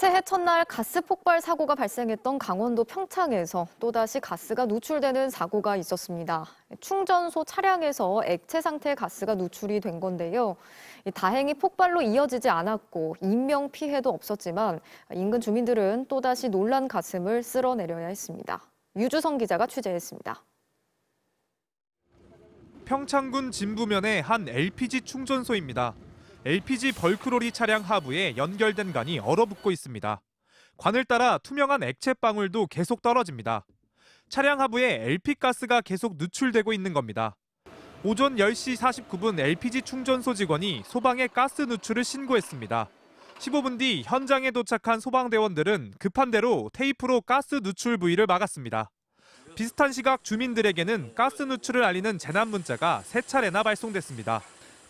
새해 첫날 가스 폭발 사고가 발생했던 강원도 평창에서 또다시 가스가 누출되는 사고가 있었습니다. 충전소 차량에서 액체 상태의 가스가 누출이 된 건데요. 다행히 폭발로 이어지지 않았고 인명 피해도 없었지만 인근 주민들은 또다시 놀란 가슴을 쓸어내려야 했습니다. 유주성 기자가 취재했습니다. 평창군 진부면의 한 LPG 충전소입니다. LPG 벌크로리 차량 하부에 연결된 관이 얼어붙고 있습니다. 관을 따라 투명한 액체 방울도 계속 떨어집니다. 차량 하부에 LP가스가 계속 누출되고 있는 겁니다. 오전 10시 49분 LPG 충전소 직원이 소방에 가스 누출을 신고했습니다. 15분 뒤 현장에 도착한 소방대원들은 급한 대로 테이프로 가스 누출 부위를 막았습니다. 비슷한 시각 주민들에게는 가스 누출을 알리는 재난 문자가 세 차례나 발송됐습니다.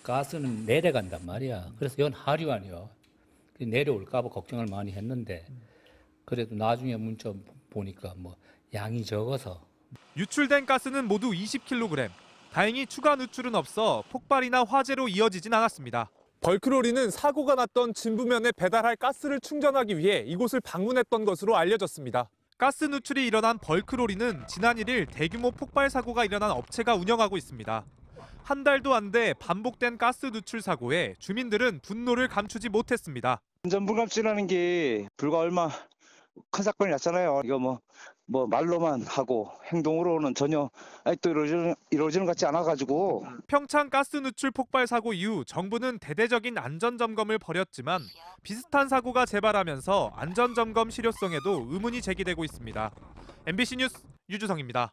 가스는 내려간단 말이야. 그래서 이건 하류 아니야. 내려올까봐 걱정을 많이 했는데 그래도 나중에 문자 보니까 뭐 양이 적어서 유출된 가스는 모두 20kg. 다행히 추가 누출은 없어 폭발이나 화재로 이어지진 않았습니다. 벌크로리는 사고가 났던 진부면에 배달할 가스를 충전하기 위해 이곳을 방문했던 것으로 알려졌습니다. 가스 누출이 일어난 벌크로리는 지난 1일 대규모 폭발 사고가 일어난 업체가 운영하고 있습니다. 한 달도 안 돼 반복된 가스 누출 사고에 주민들은 분노를 감추지 못했습니다. 안전불감증이라는 게 불과 얼마 큰 사건이 났잖아요. 이거 뭐, 뭐 말로만 하고 행동으로는 전혀 또 이루어지는, 이루어지는 것 같지 않아가지고. 평창 가스 누출 폭발 사고 이후 정부는 대대적인 안전점검을 벌였지만 비슷한 사고가 재발하면서 안전점검 실효성에도 의문이 제기되고 있습니다. MBC 뉴스 유주성입니다.